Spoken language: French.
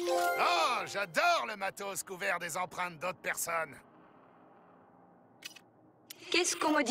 Oh, j'adore le matos couvert des empreintes d'autres personnes. Qu'est-ce qu'on me dit